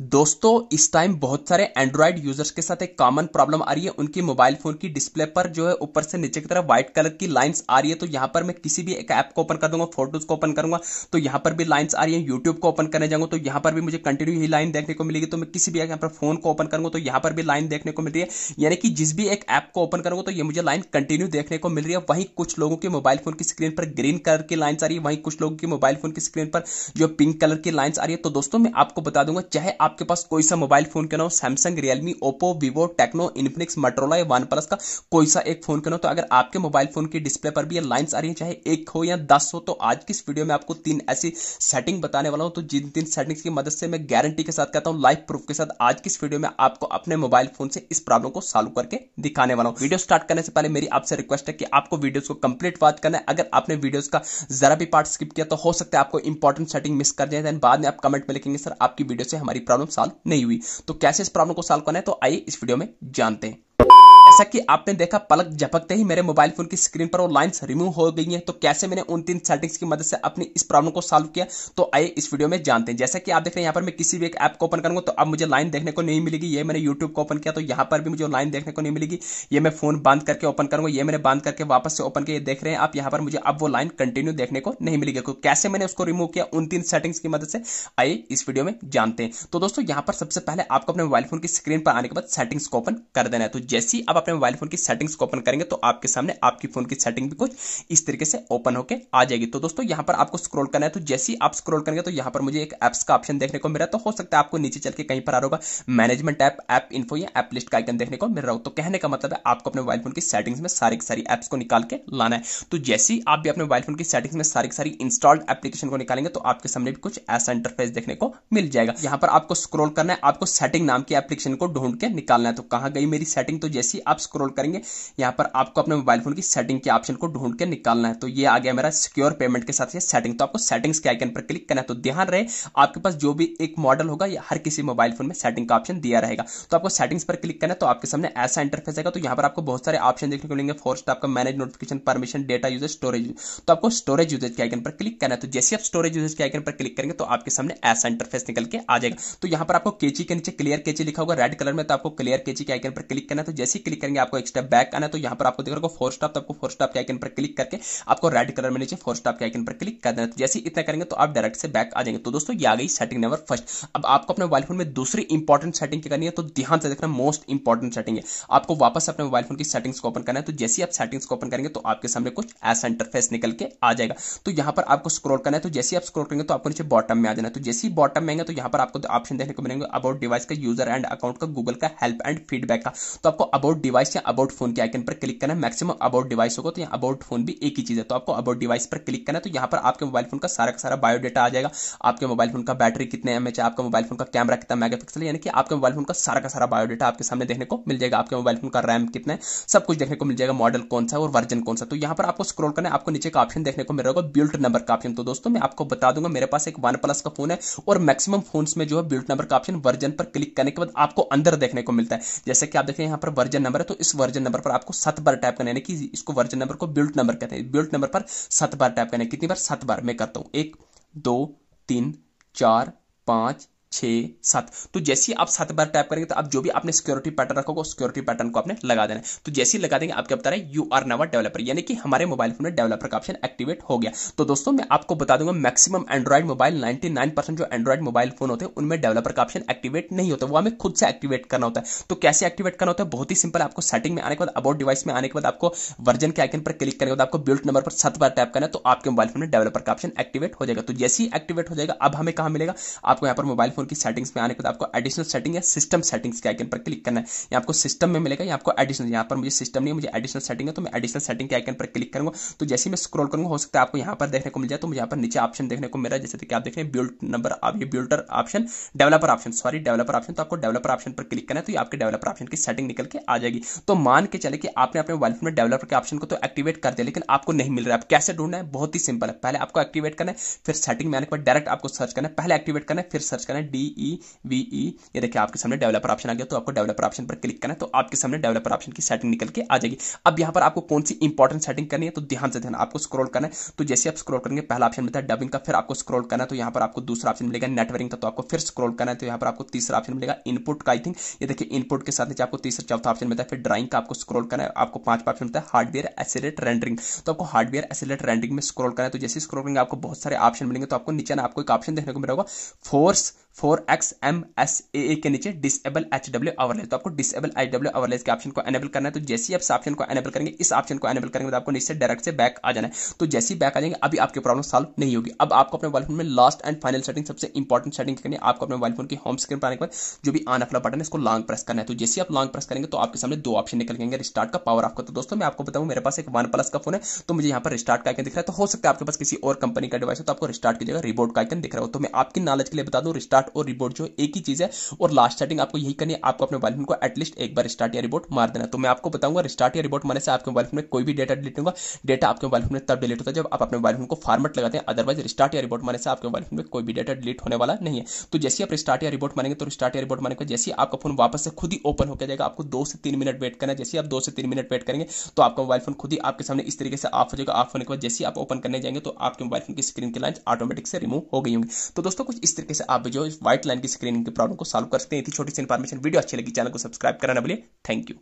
दोस्तों इस टाइम बहुत सारे एंड्रॉयड यूजर्स के साथ एक कॉमन प्रॉब्लम आ रही है उनकी मोबाइल फोन की डिस्प्ले पर जो है ऊपर से नीचे की तरफ व्हाइट कलर की लाइंस आ रही है तो यहां पर मैं किसी भी एक ऐप को ओपन कर दूंगा फोटोज को ओपन करूंगा तो यहां पर भी लाइंस आ रही है यूट्यूब को ओपन करने जाऊंगा तो यहां पर भी मुझे कंटिन्यू ही लाइन देखने को मिलेगी तो मैं किसी भी यहां पर फोन को ओपन करूंगा तो यहां पर भी लाइन देखने को मिल रही है यानी कि जिस भी एक ऐप को ओपन करूंगा तो ये मुझे लाइन कंटिन्यू देखने को मिल रही है वहीं कुछ लोगों के मोबाइल फोन की स्क्रीन पर ग्रीन कलर की लाइन्स आ रही है वहीं कुछ लोगों के मोबाइल फोन की स्क्रीन पर जो पिंक कलर की लाइन्स आ रही है तो दोस्तों मैं आपको बता दूंगा चाहे आपके पास कोई सा मोबाइल फोन के ना हो Samsung Realme Oppo Vivo Tecno Infinix Motorola या वन प्लस का कोई सा एक फोन के ना हो तो अगर आपके मोबाइल फोन की डिस्प्ले पर भी ये लाइन्स आ रही है चाहे एक हो या दस हो तो आज की इस वीडियो में आपको तीन ऐसी सेटिंग बताने वाला हूँ तो जिन तीन सेटिंग्स की मदद से मैं गारंटी के साथ कहता हूँ लाइफ प्रूफ के साथ आज की इस वीडियो में आपको अपने मोबाइल फोन से इस प्रॉब्लम को सॉल्व करके दिखाने वाला हूँ वीडियो स्टार्ट करने से पहले मेरी आपसे रिक्वेस्ट है कि आपको वीडियो को कंप्लीट बात करना है अगर आपने वीडियो का जरा भी पार्ट स्किप किया तो हो सकता है आपको इंपॉर्टेंट सेटिंग मिस कर जाए बाद में आप कमेंट में लिखेंगे सर आपकी वीडियो से हमारी प्रॉब्लम सॉल्व नहीं हुई तो कैसे इस प्रॉब्लम को सॉल्व करना है तो आइए इस वीडियो में जानते हैं जैसा कि आपने देखा पलक झपकते ही मेरे मोबाइल फोन की स्क्रीन पर वो लाइंस रिमूव हो गई हैं तो कैसे मैंने उन तीन सेटिंग्स की मदद से अपनी इस प्रॉब्लम को सॉल्व किया तो आइए इस वीडियो में जानते हैं जैसा कि आप देख रहे हैं यहाँ पर मैं किसी भी एक ऐप को ओपन करूंगा तो अब मुझे लाइन देखने को नहीं मिलेगी ये मैंने यूट्यूब को ओपन किया तो यहाँ पर भी मुझे लाइन देखने को नहीं मिलेगी ये मैं फोन बंद करके ओपन करूंगा ये मैंने बंद करके वापस से ओपन किया देख रहे हैं आप यहाँ पर मुझे अब वो लाइन कंटिन्यू देखने को नहीं मिलेगी तो कैसे मैंने उसको रिमूव किया उन तीन सेटिंग्स की मदद से आइए इस वीडियो में जानते हैं तो दोस्तों यहाँ पर सबसे पहले आपको अपने मोबाइल फोन की स्क्रीन पर आने के बाद सेटिंग्स को ओपन कर देना है तो जैसी आप अपने मोबाइल फोन की सेटिंग्स को ओपन करेंगे तो आपके सामने आपकी फोन की सेटिंग भी कुछ इस तरीके से ओपन होकर आ जाएगी तो दोस्तों यहां पर आपको स्क्रोल करना है तो जैसे ही आप स्क्रोल करेंगे तो यहां पर मुझे एक एप्स का ऑप्शन देखने को मिला तो हो सकता है आपको नीचे चल के कहीं पर आ रहा होगा मैनेजमेंट ऐप ऐप इन्फो या एप लिस्ट का आइकन देखने को मिल रहा हो तो कहने का मतलब है आपको अपने मोबाइल फोन की सेटिंग्स में सारी की सारी एप्स को निकाल के लाना है तो जैसे ही आप भी अपने मोबाइल फोन की सेटिंग्स में सारी की सारी इंस्टॉल्ड एप्लीकेशन को निकालेंगे तो आपके सामने भी कुछ ऐसा इंटरफेस देखने को मिल जाएगा यहां पर आपको स्क्रोल करना है आपको सेटिंग नाम की एप्लीकेशन को ढूंढ के निकालना है तो कहां गई मेरी सेटिंग तो जैसी आप आप स्क्रोल करेंगे यहां पर आपको अपने मोबाइल फोन की सेटिंग के ऑप्शन को ढूंढ के निकालना है तो ये आ गया मेरा सिक्योर पेमेंट के साथ ये सेटिंग तो आपको सेटिंग्स के आइकन पर क्लिक करना है तो ध्यान रहे आपके पास जो भी एक मॉडल होगा या हर किसी मोबाइल फोन में सेटिंग का ऑप्शन दिया रहेगा तो आपको सेटिंग्स पर क्लिक करना है तो आपके सामने ऐसा इंटरफेस आएगा तो यहां पर आपको बहुत सारे ऑप्शन देखने को मिलेंगे फोर्स्ट आपका manage notification permission data usage storage तो आपको स्टोरेज यूजेज के आइकन पर क्लिक करना है तो जैसे आप स्टोरेज यूजेज के आइकन पर क्लिक करेंगे तो आपके सामने ऐसा इंटरफेस निकल के आ जाएगा तो यहां पर आपको केची के नीचे क्लियर केची लिखा होगा रेड कलर में तो आपको क्लियर केची के आइकन पर क्लिक करना है तो जैसे क्लिक करेंगे आपको एक स्टेप बैक आना तो यहाँ पर आपको देख रहे हो फोर स्टॉप तो आपको फोर स्टॉप के आइकन पर क्लिक करके आपको रेड कलर में नीचे फोर स्टॉप के आइकन पर क्लिक कर देना तो जैसे इतना करेंगे तो आप डायरेक्ट से बैक आ जाएंगे तो दोस्तों ये आ गई सेटिंग नंबर फर्स्ट अब आपको अपने मोबाइल फोन में दूसरी इंपॉर्टेंट सेटिंग की करनी है तो ध्यान से देखना मोस्ट इंपॉर्टेंट सेटिंग है आपको वापस अपने मोबाइल फोन की सेटिंग्स को ओपन करना है तो जैसे आप सेटिंग्स को ओपन करेंगे तो आपके सामने कुछ ऐसा इंटरफेस निकल के आ जाएगा तो यहाँ पर आपको स्क्रोल करना है तो जैसे आप स्क्रोल करेंगे तो आपको नीचे बॉटम में आ जाना है तो जैसे ही बॉटम में आएंगे तो यहाँ पर आपको ऑप्शन देखने को मिलेंगे अबाउट डिवाइस का यूजर एंड अकाउंट का गूगल का हेल्प एंड फीडबैक का तो आपको अबाउट डिवाइस या अबाउट फोन के आइकन पर क्लिक करना है मैक्सिमम अबाउट डिवाइस होगा तो यहाँ अबाउट फोन भी एक ही चीज़ है तो आपको अबाउट डिवाइस पर क्लिक करना है तो यहाँ पर आपके मोबाइल फोन का सारा का सारा बायोडाटा आ जाएगा आपके मोबाइल फोन का बैटरी कितने एम एच है आपका मोबाइल फोन का कैमरा कितना मेगा पिक्सल यानी कि आपके मोबाइल फोन का सारा का सारा बायोडाटा आपके सामने देखने को मिल जाएगा आपके मोबाइल फोन का रैम कितना है सब कुछ देखने को मिल जाएगा मॉडल कौन सा और वर्जन कौन सा तो यहाँ पर आपको स्क्रोल करना है आपको नीचे का ऑप्शन देखने को मिल रहा बिल्ट नंबर का ऑप्शन तो दोस्तों मैं आपको बता दूंगा मेरे पास एक वन प्लस का फोन है और मैक्सिमम फोन में जो है बिल्ट नंबर का ऑप्शन वर्जन पर क्लिक करने के बाद आपको अंदर देखने को मिलता है जैसे कि आप देखें यहाँ पर वर्जन नंबर नंबर है तो इस वर्जन नंबर पर आपको सत बार टाइप करना यानी कि इसको वर्जन नंबर को बिल्ट नंबर कहते हैं बिल्ट नंबर पर सत बार टाइप करना है कितनी बार सत बार मैं करता हूँ एक दो तीन चार पांच छः सात तो जैसे ही आप सात बार टाइप करेंगे तो आप जो भी आपने सिक्योरिटी पैटर्न रखोगे सिक्योरिटी पैटर्न को आपने लगा देना तो जैसे ही लगा देंगे आपके बता रहे यू आर नवर डेवलपर यानी कि हमारे मोबाइल फोन में डेवलपर का ऑप्शन एक्टिवेट हो गया तो दोस्तों मैं आपको बता दूंगा मैक्सिमम एंड्रॉइड मोबाइल नाइनटी जो एंड्रॉइड मोबाइल फोन होते हैं उनमें डेवलपर का ऑप्शन एक्टिवेट नहीं होता वो हमें खुद से एक्टिवेट करना होता है तो कैसे एक्टिवेट करना होता है बहुत ही सिंपल आपको सेटिंग में आने के बाद अबाउट डिवाइस में आने के बाद आपको वर्जन के आइकन पर क्लिक करने के बाद आपको बिल्ट नंबर पर सात बार टैप करना तो आपके मोबाइल फोन में डेवलपर का ऑप्शन एक्टिवेट हो जाएगा तो जैसे ही एक्टिवेट हो जाएगा अब हमें कहा मिलेगा आपको यहाँ पर मोबाइल फोन फोन की सेटिंग्स में आने के बाद आपको एडिशनल सेटिंग या सिस्टम सेटिंग्स के आइकन पर क्लिक करना है यहाँ आपको सिस्टम में मिलेगा या आपको एडिशनल यहाँ पर मुझे सिस्टम नहीं है मुझे एडिशनल सेटिंग है तो मैं एडिशनल सेटिंग के आइकन पर क्लिक करूँगा तो जैसे मैं स्क्रोल करूँगा हो सकता है आपको यहाँ पर देखने को मिल जाए तो मुझे यहाँ पर नीचे ऑप्शन देखने को मिला जैसे कि आप देख रहे हैं बिल्ट नंबर आप ये builder option developer option sorry developer option तो आपको डेवलपर ऑप्शन पर क्लिक करना है तो आपके डेवलपर ऑप्शन की सेटिंग निकल के आ जाएगी तो मान के चले कि आपने अपने मोबाइल फोन में डेवलपर के ऑप्शन को तो एक्टिवेट कर दिया लेकिन आपको नहीं मिल रहा है कैसे ढूंढना है बहुत ही सिंपल है पहले आपको एक्टिवेट करना है फिर सेटिंग में आने के बाद डायरेक्ट आपको सर्च करना है पहले एक्टिवेट करना है फिर सर्च करना है डी ई वी ई ये देखिए आपके सामने डेवलपर ऑप्शन आ गया तो आपको डेवलपर ऑप्शन पर क्लिक करना है तो आपके सामने डेवलपर ऑप्शन की सेटिंग निकल के आ जाएगी अब यहाँ पर आपको कौन सी इंपॉर्टेंट सेटिंग करनी है तो ध्यान से ध्यान आपको स्क्रोल करना है तो जैसे आप स्क्रोल करेंगे पहला ऑप्शन मिलता है डबिंग का फिर आपको स्क्रोल करना है तो यहाँ पर आपको दूसरा ऑप्शन मिलेगा नेटवर्किंग का तो आपको फिर स्क्रोल करना है तो यहाँ पर आपको तीसरा ऑप्शन मिलेगा इनपुट का आई थिंक ये देखिए इनपुट के साथ नीचे आपको तीसरा चौथा ऑप्शन मिलता है फिर ड्राइंग का आपको स्क्रोल करना है आपको पांच ऑप्शन मिलता है हार्डवेयर एसिलेट रेंडरिंग तो आपको हार्डवेयर एसिलेट रेंडरिंग में स्क्रोल करना है तो जैसे स्क्रोल करेंगे आपको बहुत सारे ऑप्शन मिलेंगे तो आपको नीचे ना आपको एक ऑप्शन देखने को मिलेगा force four X M S A A के नीचे डिसेबल एच डब्ल्यू आवरलेस तो आपको डिसेबल एच डब्ल्यू आवरलेस के ऑप्शन को एनेबल करना है तो जैसे ही आप इस ऑप्शन को एनेबल करेंगे इस ऑप्शन को एनेबल करेंगे तो आपको नीचे डायरेक्ट से बैक आ जाना है तो जैसे ही बैक आ जाएंगे अभी आपकी प्रॉब्लम सॉल्व नहीं होगी अब आपको अपने मोबाइल फोन में लास्ट एंड फाइनल सेटिंग सबसे इंपॉर्टेंट सेटिंग करनी है आपको अपने मोबाइल फोन की होम स्क्रीन पर आने के बाद जो भी आन अपना बटन है इसको लॉन्ग प्रेस करना है तो जैसे आप लॉन्ग प्रेस करेंगे तो आपके सामने दो ऑप्शन निकल गएंगे रिस्टार्ट का पावर आपको तो दोस्तों मैं आपको बताऊँ मेरे पास एक वन प्लस का फोन है तो मुझे यहाँ पर रिस्टार्ट का दिख रहा है तो हो सकता है आपके पास किसी और कंपनी का डिवाइस है तो आपको रिस्टार्ट की जगह रिबोट का आइकन दिख रहा हो तो मैं आपकी नॉलेज के लिए बता दूँ रिस्टार्ट स्टार्ट और रिबोट जो एक ही चीज़ है और लास्ट स्टार्टिंग आपको यही करनी है आपको अपने मोबाइल फोन को एटलीस्ट एक बार स्टार्ट या रिबोट मार देना तो मैं आपको बताऊंगा स्टार्ट या रिबोट मारने से आपके मोबाइल फोन में कोई भी डेटा डिलीट होगा डेटा आपके मोबाइल फोन में तब डिलीट होता है जब आप अपने मोबाइल फोन को फॉर्मेट लगाते हैं अदरवाइज स्टार्ट या रिबोट मारने से आपके मोबाइल फोन में कोई भी डेटा डिलीट होने वाला नहीं है तो जैसे आप स्टार्ट या रिबोट मारेंगे तो स्टार्ट या रिबोट मारने का जैसे आपका फोन वापस से खुद ही ओपन होकर जाएगा आपको दो से तीन मिनट वेट करना जैसे आप दो से तीन मिनट वेट करेंगे तो आपका मोबाइल फोन खुद ही आपके सामने इस तरीके से ऑफ हो जाएगा ऑफ होने के बाद जैसे आप ओपन करने जाएंगे तो आपके मोबाइल फोन की स्क्रीन की लाइन ऑटोमेटिक से रिमूव हो गई होंगी तो दोस्तों कुछ इस तरीके से आप जो व्हाइट लाइन की स्क्रीनिंग की प्रॉब्लम को सॉल्व कर सकते हैं इतनी छोटी सी इन्फॉर्मेशन वीडियो अच्छी लगी चैनल को सब्सक्राइब करना बोले थैंक यू